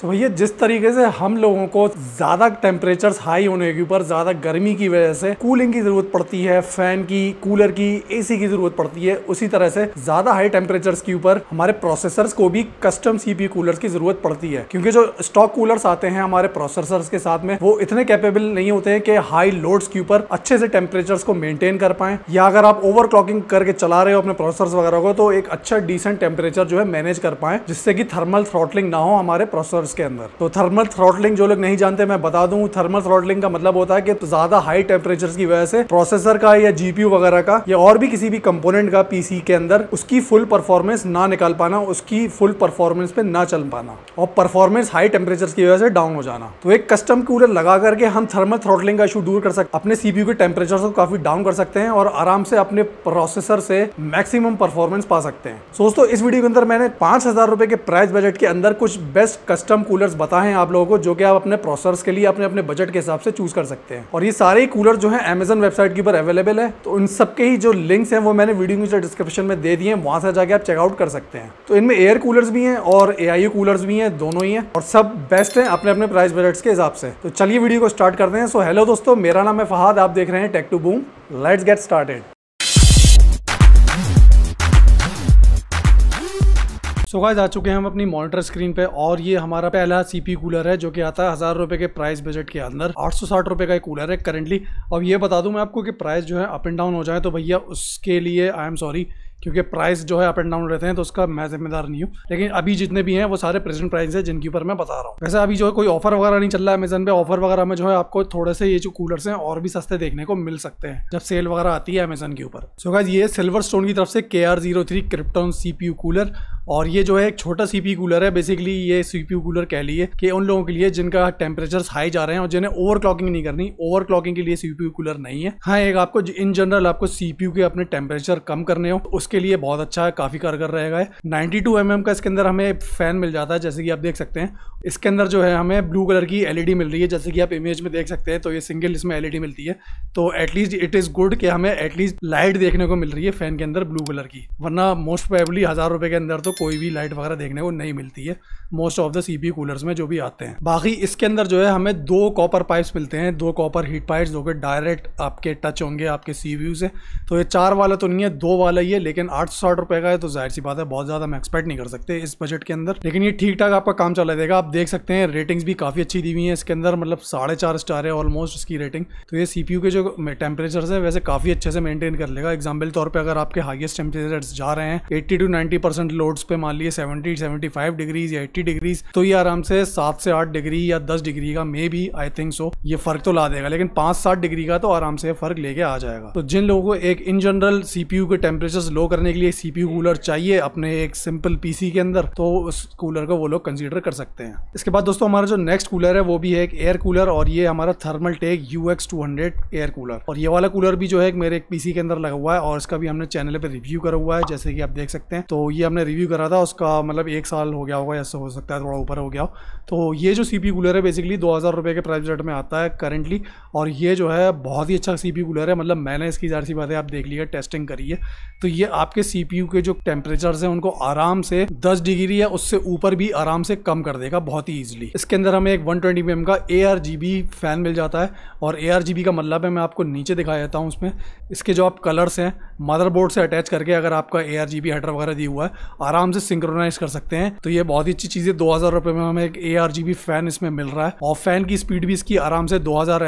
तो भैया जिस तरीके से हम लोगों को ज़्यादा टेम्परेचर्स हाई होने के ऊपर ज़्यादा गर्मी की वजह से कूलिंग की ज़रूरत पड़ती है फ़ैन की कूलर की एसी की ज़रूरत पड़ती है उसी तरह से ज़्यादा हाई टेम्परेचर्स के ऊपर हमारे प्रोसेसर्स को भी कस्टम सीपी कूलर्स की ज़रूरत पड़ती है क्योंकि जो स्टॉक कूलर्स आते हैं हमारे प्रोसेसर्स के साथ में वो इतने कैपेबल नहीं होते हैं कि हाई लोड्स के ऊपर अच्छे से टेम्परेचर्स को मेनटेन कर पाएँ या अगर आप ओवर करके चला रहे हो अपने प्रोसेसर्स वगैरह को तो एक अच्छा डिसेंट टेम्परेचर जो है मैनेज कर पाएँ जिससे कि थर्मल थ्रॉटलिंग ना हो हमारे प्रोसेसर कर्व्स के अंदर तो थर्मल थ्रॉटलिंग जो लोग नहीं जानते मैं बता दूं थर्मल थ्रॉटलिंग का मतलब होता है कि तो ज्यादा हाई टेम्परेचर की वजह से प्रोसेसर का या जीपीयू वगैरह का या और भी किसी भी कंपोनेंट का पीसी के अंदर उसकी फुल परफॉर्मेंस ना निकाल पाना उसकी फुल परफॉर्मेंस पे ना चल पाना और परफॉर्मेंस हाई टेम्परेचर की वजह से डाउन हो जाना तो एक कस्टम कूलर लगा करके हम थर्मल थ्रॉटलिंग का इशू दूर कर सकते अपने सीपीयू के टेम्परेचर को काफी डाउन कर सकते हैं और आराम से अपने प्रोसेसर से मैक्सिमम परफॉर्मेंस पा सकते हैं दोस्तों इस वीडियो के अंदर मैंने पांच हजार रुपए के प्राइस बजट के अंदर कुछ बेस्ट कस्टम कस्टम कूलर्स बताए हैं आप लोगों को जो कि आप अपने प्रोसेसर्स के लिए अपने अपने बजट के हिसाब से चूज कर सकते हैं और ये सारे ही कूलर जो है अमेजन वेबसाइट के ऊपर अवेलेबल है तो इन सबके ही जो लिंक्स हैं वो मैंने वीडियो नीचे डिस्क्रिप्शन में दे दिए हैं वहाँ से जाके आप चेकआउट कर सकते हैं तो इनमें एयर कूलर्स भी हैं और ए कूलर्स भी हैं दोनों ही हैं और सब बेस्ट हैं अपने अपने प्राइस बजट्स के हिसाब से तो चलिए वीडियो को स्टार्ट करते हैं सो हेलो दोस्तों मेरा नाम है फहाद आप देख रहे हैं tech to boom let's get started so guys आ चुके हैं हम अपनी मॉनिटर स्क्रीन पे और ये हमारा पहला सीपी कूलर है जो कि आता है हज़ार रुपये के प्राइस बजट के अंदर आठ सौ साठ रुपये का एक कूलर है करेंटली अब ये बता दूं मैं आपको कि प्राइस जो है अप एंड डाउन हो जाए तो भैया उसके लिए आई एम सॉरी क्योंकि प्राइस जो है अप एंड डाउन रहते हैं तो उसका मैं जिम्मेदार नहीं हूँ लेकिन अभी जितने भी हैं वो सारे प्रेजेंट प्राइस है जिनके ऊपर मैं बता रहा हूँ वैसे अभी जो है कोई ऑफर वगैरह नहीं चल रहा है अमेजन पे ऑफर वगैरह में जो है आपको थोड़े से ये जो कूलर्स हैं और भी सस्ते देखने को मिल सकते हैं जब सेल वगैरह आती है अमेजन के ऊपर सो गाइज ये सिल्वर स्टोन की तरफ से K R zero three Krypton CPU cooler और ये जो है एक छोटा सीपीयू कूलर है बेसिकली ये सीपीयू कूलर कह लिए कि उन लोगों के लिए जिनका टेम्परेचर हाई जा रहे हैं और जिन्हें ओवर क्लॉकिंग नहीं करनी ओवर क्लॉकिंग के लिए यू कूलर नहीं है हाँ एक आपको इन जनरल आपको सीपीयू के अपने टेम्परेचर कम करने हो उसके के लिए बहुत अच्छा है काफ़ी कारगर रहेगा नाइन्टी टू एम का इसके अंदर हमें फ़ैन मिल जाता है जैसे कि आप देख सकते हैं इसके अंदर जो है हमें ब्लू कलर की एल मिल रही है जैसे कि आप इमेज में देख सकते हैं तो ये सिंगल इसमें एल मिलती है तो एटलीस्ट इट इज़ गुड कि हमें एटलीस्ट लाइट देखने को मिल रही है फ़ैन के अंदर ब्लू कलर की वरना मोस्ट प्रोबेबली हज़ार रुपये के अंदर तो कोई भी लाइट वगैरह देखने को नहीं मिलती है most of the C P coolers में जो भी आते हैं बाकी इसके अंदर जो है हमें दो कॉपर पाइप्स मिलते हैं दो कॉपर हीट पाइप्स जो कि डायरेक्ट आपके टच होंगे आपके सी से तो ये चार वाला तो नहीं है दो वाला ही है लेकिन आठ सौ साठ रुपए का है तो जाहिर सी बात है बहुत ज़्यादा हम एक्सपेक्ट नहीं कर सकते इस बजट के अंदर लेकिन ये ठीक ठाक आपका काम चला देगा आप देख सकते हैं रेटिंग्स भी काफ़ी अच्छी दी हुई है इसके अंदर मतलब साढ़े चार स्टार है ऑलमोस्ट इसकी रेटिंग तो ये सी के जो टेम्परेचर है वैसे काफ़ी अच्छे से मेंटेन कर लेगा एग्जाम्पल तौर पर अगर आपके हाइएस्ट टेम्परेचर जा रहे हैं eighty two ninety percent loads पे मान लिए सेवेंटी सेवेंटी फाइव डिग्रीज या एट्टी डिग्रीज तो ये आराम से सात से आठ डिग्री या दस डिग्री का मे भी आई थिंक सो ये फर्क तो ला देगा लेकिन पांच सात डिग्री का तो आराम से फर्क लेके आ जाएगा तो जिन लोगों को एक इन जनरल सीपीयू के टेम्परेचर लो करने के लिए सीपी कूलर चाहिए अपने एक सिंपल पीसी के अंदर तो उस कूलर को वो लोग कंसिडर कर सकते हैं इसके बाद दोस्तों हमारा जो नेक्स्ट कूलर है वो भी है एक एयर कूलर और ये हमारा Thermaltake U X two hundred air cooler और ये वाला कूलर भी जो है मेरे एक पीसी के अंदर लगा हुआ है और इसका भी हमने चैनल पर रिव्यू करा हुआ है जैसे कि आप देख सकते हैं तो ये हमने रिव्यू करा था उसका मतलब एक साल हो गया होगा ऐसा हो सकता है थोड़ा ऊपर हो गया हो तो ये जो सी कूलर है बेसिकली दो हज़ार रुपये के प्राइस रेट में आता है करेंटली और ये जो है बहुत ही अच्छा सी कूलर है मतलब मैंने इसकी ज़ाहिर सी बात है आप देख लिया टेस्टिंग करी है तो ये आपके सीपीयू के जो टेम्परेचर है उनको आराम से दस डिग्री या उससे ऊपर भी आराम से कम कर देगा बहुत ही ईजिली इसके अंदर हमें एक वन ट्वेंटी का ए फैन मिल जाता है और ए का मतलब है मैं आपको नीचे दिखा देता हूँ उसमें इसके जो आप कलर्स हैं मदरबोर्ड से अटैच करके अगर आपका ए आर हेडर वगैरह दिया हुआ है आराम से सिंक्रोनाइज कर सकते हैं तो ये बहुत ही अच्छी चीज़ है दो हज़ार में हमें एक ए फैन इसमें मिल रहा है और फैन की स्पीड भी इसकी आराम से दो हज़ार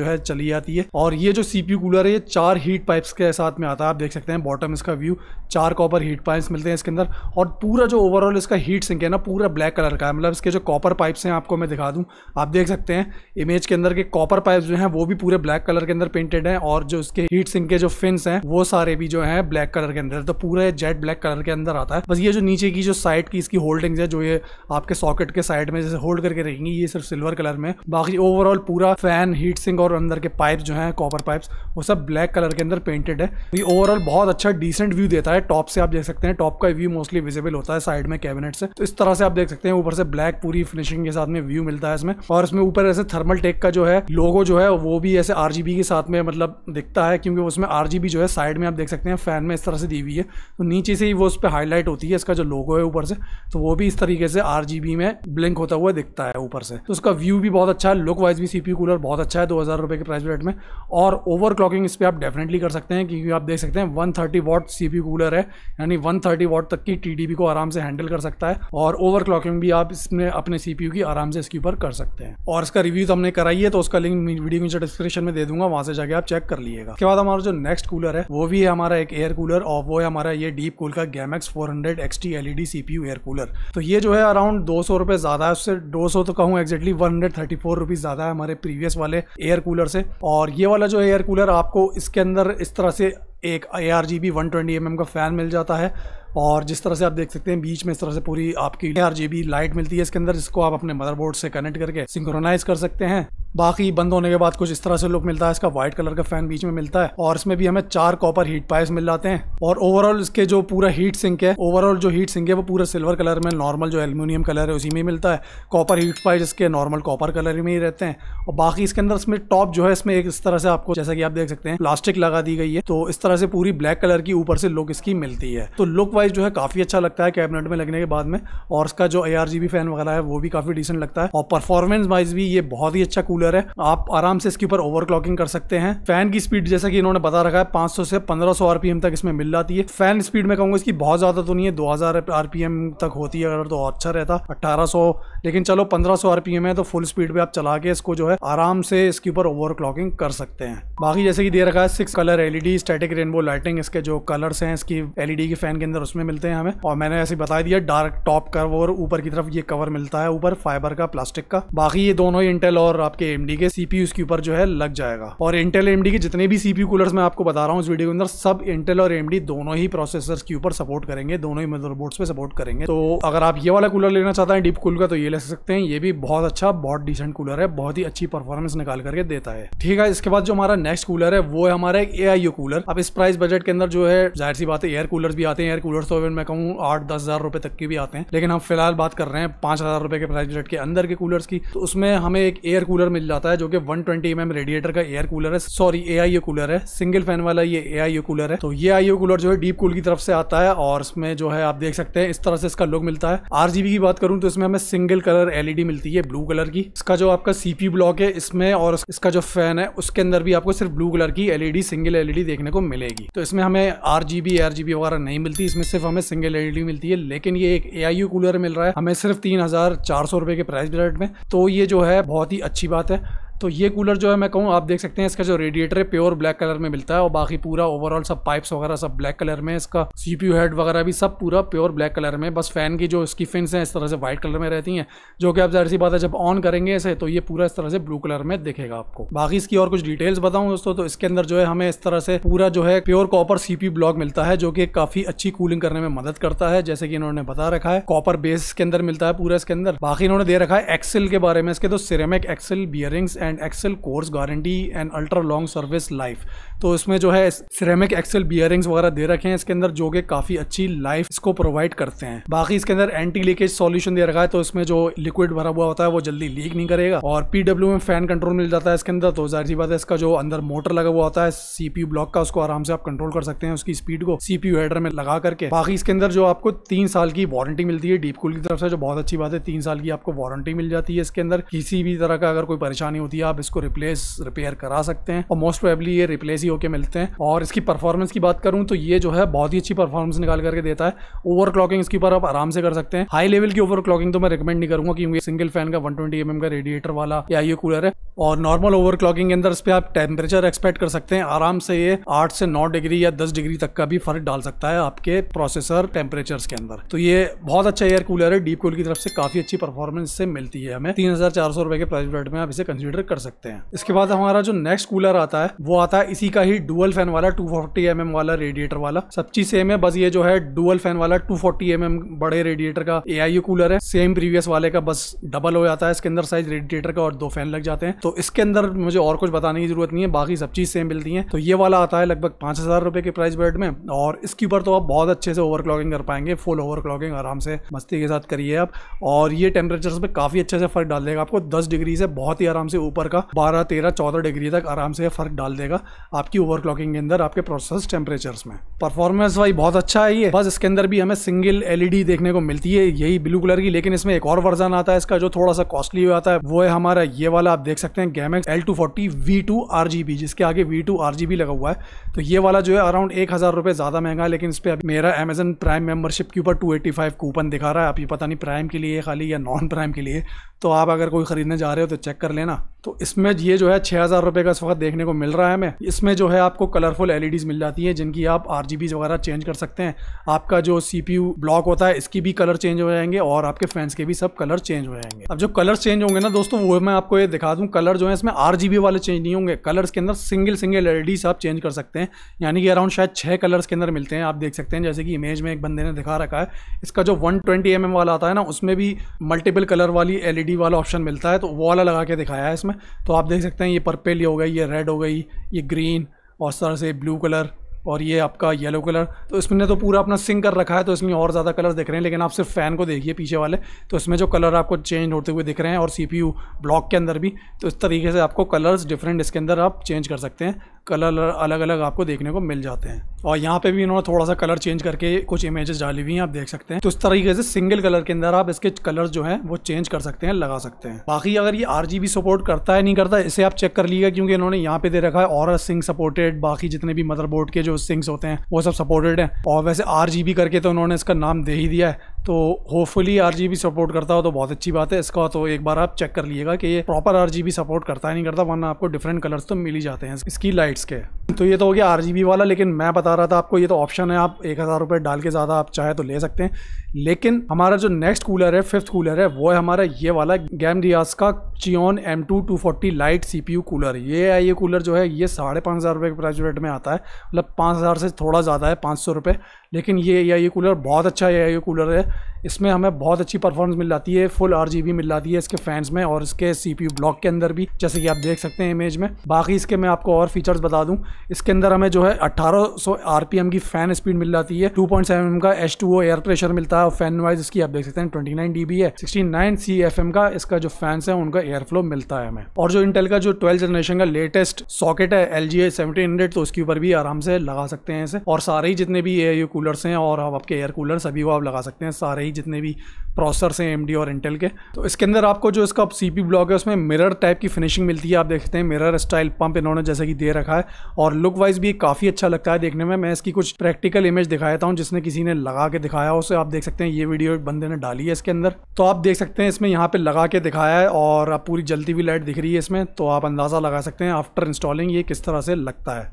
जो है चली जाती है और ये जो सीपीयू कूलर है ये चार हीट पाइप्स के साथ में आता है आप देख सकते हैं बॉटम इसका व्यू यू चार कॉपर हीट पाइप्स मिलते हैं इसके अंदर और पूरा जो ओवरऑल इसका हीट सिंक है ना पूरा ब्लैक कलर का है मतलब इसके जो कॉपर पाइप्स हैं आपको मैं दिखा दूँ आप देख सकते हैं इमेज के अंदर के कॉपर पाइप जो हैं वो भी पूरे ब्लैक कलर के अंदर पेंटेड हैं और जो इसके हीट सिंक के जो फिन्स हैं वो सारे भी जो हैं ब्लैक कलर के अंदर तो पूरा जेट ब्लैक कलर के अंदर आता है बस ये जो नीचे की जो साइड की इसकी होल्डिंग्स है जो ये आपके सॉकेट के साइड में जैसे होल्ड करके रहेंगी ये सिर्फ सिल्वर कलर में बाकी ओवरऑल पूरा फैन हीट सिंक और अंदर के पाइप जो है कॉपर पाइप्स वो सब ब्लैक कलर के अंदर पेंटेड है ये ओवरऑल बहुत अच्छा डिसेंट व्यू देता है टॉप से आप देख सकते हैं टॉप का व्यू मोस्टली विजिबल होता है साइड में कैबिनेट से तो इस तरह से आप देख सकते हैं ऊपर से ब्लैक पूरी फिनिशिंग के साथ में व्यू मिलता है इसमें और इसमें ऊपर ऐसे थर्मल टेक का जो है लोगो जो है वो भी ऐसे आर के साथ में मतलब दिखता है क्योंकि उसमें आर जो है साइड में आप देख सकते हैं फैन में इस तरह से दी हुई है तो नीचे से ही वो उस पर हाईलाइट होती है इसका जो लोगो है ऊपर से तो वो भी इस तरीके से आर में ब्लिंक होता हुआ दिखता है ऊपर से तो उसका व्यू भी बहुत अच्छा है लुक वाइज भी सी कूलर बहुत अच्छा है दो हज़ार के प्राइस रेट में और ओवर इस पर आप डेफिनेटली कर सकते हैं क्योंकि आप देख सकते हैं one thirty watt C CPU cooler है यानी 130 थर्टी वॉट तक की टीडीपी को आराम से हैंडल कर सकता है और ओवरक्लॉकिंग भी आप इसमें अपने सीपीयू की आराम से इसके ऊपर कर सकते हैं और इसका रिव्यू तो हमने कराई है तो उसका लिंक वीडियो नीचे डिस्क्रिप्शन में दे दूंगा वहां से जाके आप चेक कर लीजिएगा उसके बाद हमारा जो नेक्स्ट कूलर है वो भी है हमारा एक एयर कूलर और वो है हमारा ये डीप कूल का Gammaxx four hundred X XT LED CPU air cooler तो ये जो है अराउंड दो सौ रुपए ज्यादा है उससे दो सौ तो कहूँ exactly one hundred thirty four rupees ज्यादा है हमारे प्रीवियस वाले एयर कूलर से और ये वाला जो एयर कूलर आपको इसके अंदर इस तरह से एक A R G B one twenty M M का फ़ैन मिल जाता है और जिस तरह से आप देख सकते हैं बीच में इस तरह से पूरी आपकी आर लाइट मिलती है इसके अंदर जिसको आप अपने मदरबोर्ड से कनेक्ट करके सिंक्रोनाइज कर सकते हैं बाकी बंद होने के बाद कुछ इस तरह से लुक मिलता है इसका व्हाइट कलर का फैन बीच में मिलता है और इसमें भी हमें चार कॉपर हीट पाइप मिल जाते हैं और ओवरऑल इसके जो पूरा हीट सिंक है ओवरऑल जो हीट सिंक है वो पूरा सिल्वर कलर में नॉर्मल जो एल्यूमिनियम कलर है उसी में मिलता है कॉपर हीट पाइप इसके नॉर्मल कॉपर कलर में ही रहते हैं और बाकी इसके अंदर इसमें टॉप जो है इसमें एक इस तरह से आपको जैसा कि आप देख सकते हैं प्लास्टिक लगा दी गई है तो इस तरह से पूरी ब्लैक कलर की ऊपर से लुक इसकी मिलती है तो लुक वाइज जो है काफ़ी अच्छा लगता है कैबिनेट में लगने के बाद में और इसका जो ए फैन वगैरह है वो भी काफ़ी डिसेंट लगता है और परफॉर्मेंस वाइज भी ये बहुत ही अच्छा कूलर है आप आराम से इसके ऊपर ओवरक्लॉकिंग कर सकते हैं फैन की स्पीड जैसा कि इन्होंने बता रखा है 500 से 1500 आरपीएम तक इसमें मिल जाती है फैन स्पीड में कहूंगा इसकी बहुत ज़्यादा तो नहीं है 2000 आरपीएम तक होती है अगर तो अच्छा रहता 1800 लेकिन चलो 1500 आरपीएम है तो फुल स्पीड में आप चला के इसको जो है आराम से इसके ऊपर ओवर कर सकते हैं बाकी जैसे कि दे रखा है six colour LED static rainbow lighting इसके जो कलर्स हैं इसकी एलईडी के फैन के अंदर उसमें मिलते हैं हमें और मैंने ऐसे बता दिया डार्क टॉप कर्व और ऊपर की तरफ ये कवर मिलता है ऊपर फाइबर का प्लास्टिक का बाकी ये दोनों इंटेल और आपके एमडी के सीपी इसके ऊपर जो है लग जाएगा और इंटेल एमडी के जितने भी सीपी कूलर्स मैं आपको बता रहा हूँ इस वीडियो के अंदर सब इंटेल और एमडी दोनों ही प्रोसेसर के ऊपर सपोर्ट करेंगे दोनों ही मदरबोर्ड्स पे सपोर्ट करेंगे तो अगर आप ये वाला कूलर लेना चाहते हैं डीप कूल का तो ये ले सकते हैं ये भी बहुत अच्छा बहुत डिसेंट कूलर है बहुत ही अच्छी परफॉर्मेंस निकाल करके देता है ठीक है इसके बाद जो हमारा नेक्स्ट कूलर है वो है हमारा एक ए कूलर अब इस प्राइस बजट के अंदर जो है जाहिर सी बात है एयर कूलर भी आते हैं एयर कूलर रिवर्स ओवन मैं कहूँ आठ दस हज़ार रुपये तक की भी आते हैं लेकिन हम फिलहाल बात कर रहे हैं पाँच हज़ार रुपये के प्राइस बजट के अंदर के कूलर्स की तो उसमें हमें एक एयर कूलर मिल जाता है जो कि one twenty M M radiator का एयर कूलर है सॉरी ए आई कूलर है सिंगल फैन वाला ये ए आई कूलर है तो ये आई कूलर जो है डीप कूल की तरफ से आता है और इसमें जो है आप देख सकते हैं इस तरह से इसका लुक मिलता है आर की बात करूँ तो इसमें हमें सिंगल कलर एलईडी मिलती है ब्लू कलर की इसका जो आपका सीपी ब्लॉक है इसमें और इसका जो फैन है उसके अंदर भी आपको सिर्फ ब्लू कलर की एलईडी सिंगल एलईडी देखने को मिलेगी तो इसमें हमें आर जी बी वगैरह नहीं मिलती इसमें सिर्फ हमें सिंगल एलईडी मिलती है लेकिन ये एक ए कूलर मिल रहा है हमें सिर्फ तीन हजार चार सौ रुपए के प्राइस ब्रेड में तो ये जो है बहुत ही अच्छी बात है तो ये कूलर जो है मैं कहूँ आप देख सकते हैं इसका जो रेडिएटर है प्योर ब्लैक कलर में मिलता है और बाकी पूरा ओवरऑल सब पाइप्स वगैरह सब ब्लैक कलर में इसका सीपीयू हेड वगैरह भी सब पूरा प्योर ब्लैक कलर में बस फैन की जो इसकी फिन्स हैं इस तरह से व्हाइट कलर में रहती हैं जो कि आप जाहिर सी बात है जब ऑन करेंगे इसे तो ये पूरा इस तरह से ब्लू कलर में दिखेगा आपको बाकी इसकी और कुछ डिटेल्स बताऊँ दोस्तों तो इसके अंदर जो है हमें इस तरह से पूरा जो है प्योर कॉपर सीपी ब्लॉक मिलता है जो कि काफी अच्छी कूलिंग करने में मदद करता है जैसे कि इन्होंने बता रखा है कॉपर बेस के अंदर मिलता है पूरा इसके अंदर बाकी इन्होंने दे रखा है एक्सेल के बारे में इसके तो ceramic axle bearings and and axle course guarantee and ultra long service life तो इसमें जो है सिरेमिक एक्सेल बियरिंग्स वगैरह दे रखे हैं इसके अंदर जो कि काफ़ी अच्छी लाइफ इसको प्रोवाइड करते हैं बाकी इसके अंदर एंटी लीकेज सॉल्यूशन दे रखा है तो इसमें जो लिक्विड भरा हुआ होता है वो जल्दी लीक नहीं करेगा और पीडब्ल्यू में फैन कंट्रोल मिल जाता है इसके अंदर तो जाहिर सी बात है इसका जो अंदर मोटर लगा हुआ होता है सीपी ब्लॉक का उसको आराम से आप कंट्रोल कर सकते हैं उसकी स्पीड को सीपी हेडर में लगा करके बाकी इसके अंदर जो आपको तीन साल की वारंटी मिलती है डीप कूल की तरफ से जो बहुत अच्छी बात है तीन साल की आपको वारंटी मिल जाती है इसके अंदर किसी भी तरह का अगर कोई परेशानी होती है भी आप इसको रिप्लेस रिपेयर करा सकते हैं और मोस्ट प्रोबेबली ये रिप्लेस ही होकर मिलते हैं और इसकी परफॉर्मेंस की बात करूँ तो ये जो है बहुत ही अच्छी परफॉर्मेंस निकाल करके देता है ओवर क्लॉकिंग इसके ऊपर आप आराम से कर सकते हैं हाई लेवल की ओवर क्लॉकिंग तो मैं रिकमेंड नहीं करूंगा क्योंकि सिंगल फैन का वन ट्वेंटी mm का रेडिएटर वाला या ये कूलर है और नॉर्मल ओवर क्लॉकिंग के अंदर इस पर आप टेम्परेचर एक्सपेक्ट कर सकते हैं आराम से ये आठ से नौ डिग्री या दस डिग्री तक का भी फर्क डाल सकता है आपके प्रोसेसर टेम्परेचर के अंदर तो ये बहुत अच्छा एयर कूलर है डीप कूल की तरफ से काफी अच्छी परफॉर्मेंस से मिलती है हमें तीन हजार चार सौ रुपए के प्राइस रेट में आप इसे कंसिडर कर सकते हैं इसके बाद हमारा जो नेक्स्ट कूलर आता है वो आता है इसी का ही डुअल फैन वाला 240 फोर्टी mm वाला रेडिएटर वाला सब चीज सेम है बस ये जो है डुअल फैन वाला 240 फोर्टी mm बड़े रेडिएटर का ए कूलर है सेम प्रीवियस वाले का बस डबल हो जाता है इसके अंदर साइज रेडिएटर का और दो फैन लग जाते हैं तो इसके अंदर मुझे और कुछ बताने की जरूरत नहीं है बाकी सब चीज सेम मिलती है तो ये वाला आता है लगभग पांच हजार रुपए के प्राइस बजट में और इसके ऊपर तो आप बहुत अच्छे से ओवरक्लॉकिंग कर पाएंगे फुल ओवरक्लॉकिंग आराम से मस्ती के साथ करिए आप और ये टेम्परेचर पे काफी अच्छे से फर्क डाल देगा आपको दस डिग्री से बहुत ही आराम से ऊपर ऊपर का बारह तेरह चौदह डिग्री तक आराम से फर्क डाल देगा आपकी ओवर के अंदर आपके प्रोसेस टेम्परेचर में परफॉर्मेंस वाइज बहुत अच्छा है ये बस इसके अंदर भी हमें सिंगल एलईडी देखने को मिलती है यही ब्लू कलर की लेकिन इसमें एक और वर्जन आता है इसका जो थोड़ा सा कॉस्टली आता है वो है हमारा ये वाला आप देख सकते हैं Gammaxx L two forty V two R G B जिसके आगे V two R G B लगा हुआ है तो ये वाला जो है अराउंड एक हज़ार रुपये ज़्यादा महंगा है लेकिन इस पर अभी मेरा अमेजन प्राइम मेंबरशिप के ऊपर टू एटी फाइव कूपन दिखा रहा है आप ये पता नहीं प्राइम के लिए खाली या नॉन प्राइम के लिए तो आप अगर कोई ख़रीदने जा रहे हो तो चेक कर लेना तो इसमें ये जो है छः हज़ार रुपये का इस वक्त देखने को मिल रहा है हमें इसमें जो है आपको कलरफुल एलईडीज़ e मिल जाती हैं जिनकी आप आर वगैरह चेंज कर सकते हैं आपका जो सी ब्लॉक होता है इसकी भी कलर चेंज हो जाएंगे और आपके फैंस के भी सब कलर चेंज हो जाएंगे अब जो कलर चेंज होंगे ना दोस्तों वो मैं आपको ये दिखा दूँ कलर जो है इसमें आर वाले चेंज नहीं होंगे कलर्स के अंदर सिंगल सिंगल एल आप चेंज कर सकते हैं यानी कि अराउंड शायद छः कलर्स के अंदर मिलते हैं आप देख सकते हैं जैसे कि इमेज में एक बंदे ने दिखा रखा है इसका जो वन ट्वेंटी वाला आता है ना उसमें भी मल्टीपल कलर वाली एल e वाला ऑप्शन मिलता है तो वो वाला लगा के दिखाया है इसमें इसमें तो आप देख सकते हैं ये पर्पल ये हो गई ये रेड हो गई ये ग्रीन और सर से ब्लू कलर और ये आपका येलो कलर तो इसमें तो पूरा अपना सिंक कर रखा है तो इसमें और ज़्यादा कलर दिख रहे हैं लेकिन आप सिर्फ फ़ैन को देखिए पीछे वाले तो इसमें जो कलर आपको चेंज होते हुए दिख रहे हैं और सी ब्लॉक के अंदर भी तो इस तरीके से आपको कलर्स डिफरेंट इसके अंदर आप चेंज कर सकते हैं कलर अलग अलग आपको देखने को मिल जाते हैं और यहाँ पे भी इन्होंने थोड़ा सा कलर चेंज करके कुछ इमेजेस डाली हुई हैं आप देख सकते हैं तो इस तरीके से सिंगल कलर के अंदर आप इसके कलर जो है वो चेंज कर सकते हैं लगा सकते हैं बाकी अगर ये आर सपोर्ट करता है नहीं करता इसे आप चेक कर लीजिएगा क्योंकि इन्होंने यहाँ पे दे रखा है और सिंग सपोर्टेड बाकी जितने भी मदरबोर्ड के जो सिंग्स होते हैं वो सब सपोर्टेड है और वैसे आर करके तो उन्होंने इसका नाम दे ही दिया है तो होपफुली आर सपोर्ट करता हो तो बहुत अच्छी बात है इसका तो एक बार आप चेक कर लीजिएगा कि ये प्रॉपर आर सपोर्ट करता है नहीं करता वरना आपको डिफरेंट कलर्स तो मिल ही जाते हैं इसकी लाइट्स के तो ये तो हो गया आर वाला लेकिन मैं बता रहा था आपको ये तो ऑप्शन है आप एक हज़ार रुपये डाल के ज़्यादा आप चाहे तो ले सकते हैं लेकिन हमारा जो नेक्स्ट कूलर है फिफ्थ कूलर है वो है हमारा ये वाला गैम रियाज का चियोन M two two forty light C P U cooler ये है ये कूलर जो है ये साढ़े पाँच हज़ार रुपये के प्राइस रेट में आता है मतलब पाँच हज़ार से थोड़ा ज़्यादा है पाँच सौ रुपये लेकिन ये या ये कूलर बहुत अच्छा e है ये कूलर है इसमें हमें बहुत अच्छी परफॉर्मेंस मिल जाती है फुल आर मिल जाती है इसके फैंस में और इसके सी ब्लॉक के अंदर भी जैसे कि आप देख सकते हैं इमेज में बाकी इसके मैं आपको और फीचर्स बता दूँ इसके अंदर हमें जो है अट्ठारह सौ की फैन स्पीड मिल जाती है टू पॉइंट सेवन का एच टू एयर प्रेशर मिलता है फैन वाइज इसकी आप देख सकते हैं ट्वेंटी नाइन डी बी है sixty nine C F M का इसका जो फैंस है उनका एयर फ्लो मिलता है हमें और जो इंटेल का जो ट्वेल्थ जनरेशन का लेटेस्ट सॉकेट है एल जी ए हंड्रेड तो उसके ऊपर भी आराम से लगा सकते हैं इसे और सारे ही जितने भी ए कूलर्स हैं और आपके एयर कूलर सभी को आप लगा सकते हैं सारे ही सारी जितने भी प्रोसेसर्स हैं एम और इंटेल के तो इसके अंदर आपको जो इसका सी पी ब्लॉक है उसमें मिरर टाइप की फिनिशिंग मिलती है आप देखते हैं मिरर स्टाइल पंप इन्होंने जैसे कि दे रखा है और लुक वाइज भी काफ़ी अच्छा लगता है देखने में मैं इसकी कुछ प्रैक्टिकल इमेज दिखाता हूँ जिसने किसी ने लगा के दिखाया उसे आप देख सकते हैं ये वीडियो बंदे ने डाली है इसके अंदर तो आप देख सकते हैं इसमें यहाँ पर लगा के दिखाया है और आप पूरी जलती हुई लाइट दिख रही है इसमें तो आप अंदाज़ा लगा सकते हैं आफ्टर इंस्टॉलिंग ये किस तरह से लगता है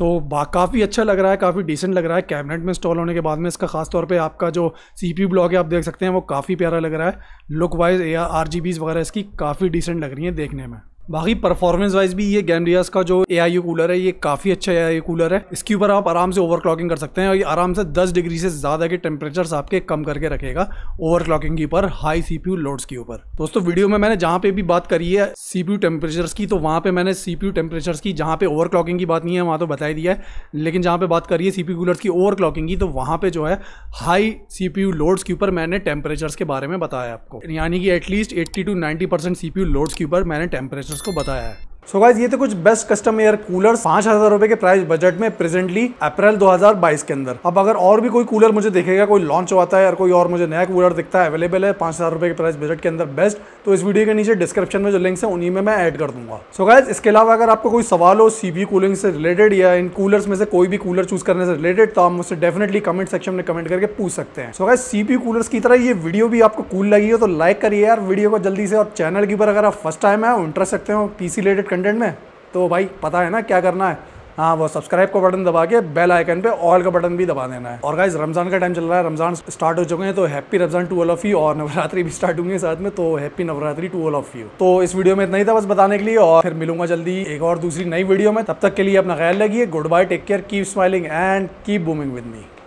तो काफ़ी अच्छा लग रहा है काफ़ी डिसेंट लग रहा है कैबिनेट में इंस्टॉल होने के बाद में इसका खास तौर पे आपका जो सी पी ब्लॉक है आप देख सकते हैं वो काफ़ी प्यारा लग रहा है look wise A R G Bs वगैरह इसकी काफ़ी डिसेंट लग रही है देखने में बाकी परफॉर्मेंस वाइज भी ये गैमरियाज का जो ए कूलर है ये काफ़ी अच्छा ए कूलर है इसके ऊपर आप आराम से ओवरक्लॉकिंग कर सकते हैं और ये आराम से 10 डिग्री से ज़्यादा के टेम्परेचर आपके कम करके रखेगा ओवरक्लॉकिंग के ऊपर हाई सीपीयू लोड्स के ऊपर दोस्तों वीडियो में मैंने जहाँ पे भी बात करी है सीपीयू टेम्परेचर्स की तो वहाँ पे मैंने सीपीयू टेम्परेचर्स की जहाँ पे ओवर की बात नहीं है वहाँ तो बताई दिया है लेकिन जहां पर बात करी है पी कूलर की ओवर की तो वहाँ पे जो है हाई यू लोड्स के ऊपर मैंने टेम्परेचर्स के बारे में बताया आपको यानी कि at least eighty two ninety percent you loads के ऊपर मैंने टेम्परेचर उसको बताया है सो so गाइज ये तो कुछ बेस्ट कस्टम एयर कूलर पांच हजार रुपए के प्राइस बजट में प्रेजेंटली अप्रैल 2022 के अंदर अब अगर और भी कोई कूलर मुझे देखेगा कोई लॉन्च हुआ है और कोई और मुझे नया कूलर दिखता है अवेलेबल है पांच हजार रुपए के प्राइस बजट के अंदर बेस्ट तो इस वीडियो के नीचे डिस्क्रिप्शन में जो लिंक्स है उन्हीं में मैं ऐड कर दूंगा सो so गाइज इसके अलावा अगर आपको कोई सवाल हो सीबी कूलिंग से रिलेटेड या इन कूलर में से कोई भी कूलर चूज करने से रिलेटेड तो आप मुझसे डेफिनेटली कमेंट सेक्शन में कमेंट करके पूछ सकते हैं सो गाइज सीबी कूलर्स की तरह ये वीडियो भी आपको कूल लगी हो तो लाइक करिए यार वीडियो को जल्दी से और चैनल के ऊपर अगर आप फर्स्ट टाइम है इंटरेस्ट सकते हो पीसी रिलेटेड कंटेंट में तो भाई पता है ना क्या करना है हाँ वो सब्सक्राइब का बटन दबा के बेल आइकन पे ऑल का बटन भी दबा देना है और गाइज रमज़ान का टाइम चल रहा है रमज़ान स्टार्ट हो चुके हैं तो happy Ramzan to all of you और नवरात्रि भी स्टार्ट होंगे साथ में तो happy Navratri to all of you तो इस वीडियो में इतना ही था बस बताने के लिए और फिर मिलूंगा जल्दी एक और दूसरी नई वीडियो में तब तक के लिए अपना ख्याल रखिए good bye take care keep smiling and keep booming with me